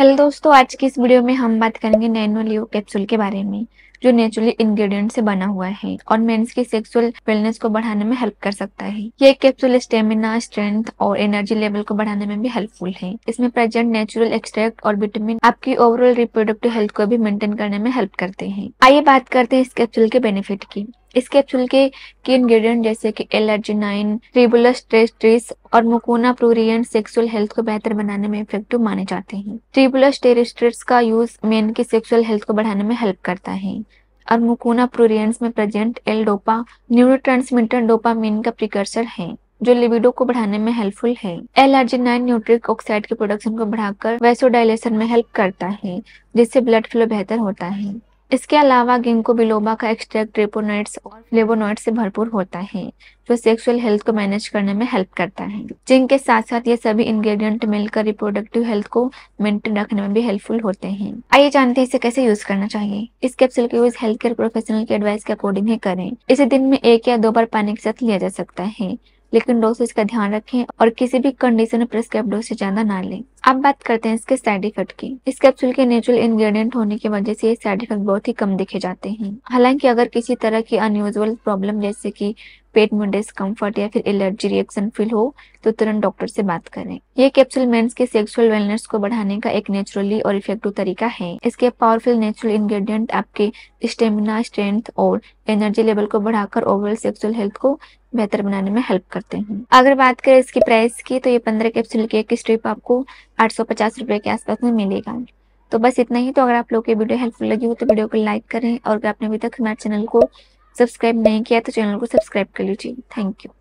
hello दोस्तों आज की इस वीडियो में हम बात करेंगे नैनो लियो कैप्सूल के बारे में जो नेचुरली इंग्रेडिएंट से बना हुआ है और मेंस की सेक्सुअल वेलनेस को बढ़ाने में हेल्प कर सकता है ये कैप्सूल स्टेमिना स्ट्रेंथ और एनर्जी लेवल को बढ़ाने में भी हेल्पफुल है इसमें प्रेजेंट नेचुरल एक्सट्रैक्ट और विटामिन आपकी ओवरऑल रिप्रोडक्टिव हेल्थ को भी मेंटेन करने में हेल्प करते हैं आइए बात करते हैं इस कैप्सूल के बेनिफिट की इस कैप्सूल के की इंग्रेडिएंट जैसे कि एलर्जिनाइन ट्रिबुलस टेरिस्ट्रिस और मुकोना प्रोरियन सेक्सुअल हेल्थ को बेहतर बनाने में इफेक्टिव माने जाते हैं ट्रिबुलस टेरिस्ट्रिस का यूज मेन की सेक्सुअल हेल्थ को बढ़ाने में हेल्प करता है और मुकोना प्रोरियंस में present L dopa neurotransmitter dopamine का प्रिकर्सर है जो लिबिडो को बढ़ाने में हेल्पफुल है नाइन न्यूट्रिक ऑक्साइड के प्रोडक्शन को बढ़ाकर वैसोडाइलेशन में हेल्प करता है जिससे ब्लड फ्लो बेहतर होता है इसके अलावा गेंको बिलोबा का एक्सट्रैक्ट ट्रेपोनॉइड्स और फ्लेवोनॉइड से भरपूर होता है जो सेक्सुअल हेल्थ को मैनेज करने में हेल्प करता है जिंक के साथ साथ ये सभी इंग्रेडिएंट मिलकर रिप्रोडक्टिव हेल्थ को मेंटेन रखने में भी हेल्पफुल होते हैं आइए जानते हैं इसे कैसे यूज करना चाहिए इस कैप्सूल का यूज हेल्थ केयर प्रोफेशनल के एडवाइस के अकॉर्डिंग ही करें इसे दिन में एक या दो बार पानी के साथ लिया जा सकता है लेकिन डोसेज का ध्यान रखें और किसी भी कंडीशन में प्रिस्क्राइब डोसेज ज्यादा ना लें अब बात करते हैं इसके साइड इफेक्ट की इस कैप्सूल के नेचुरल इंग्रेडिएंट होने की वजह से ये साइड इफेक्ट बहुत ही कम देखे जाते हैं हालांकि अगर किसी तरह की अनयूजल प्रॉब्लम जैसे की पेट में डिस्कम्फर्ट या फिर एलर्जी रिएक्शन फील हो तो तुरंत डॉक्टर से बात करें ये कैप्सूल मेंस के सेक्सुअल वेलनेस को बढ़ाने का एक नेचुरली और इफेक्टिव तरीका है इसके पावरफुल नेचुरल इंग्रेडिएंट आपके स्टेमिना स्ट्रेंथ और एनर्जी लेवल को बढ़ाकर ओवरऑल सेक्सुअल हेल्थ को बेहतर बनाने में हेल्प करते हैं अगर बात करें इसके प्राइस की तो ये पंद्रह कैप्सूल की एक स्ट्रिप आपको आठ सौ पचास रुपए के आसपास में मिलेगा तो बस इतना ही तो अगर आप लोग की वीडियो हेल्पफुल लगी हो तो वीडियो को लाइक करें और अगर आपने अभी तक हमारे चैनल को सब्सक्राइब नहीं किया तो चैनल को सब्सक्राइब कर लीजिए थैंक यू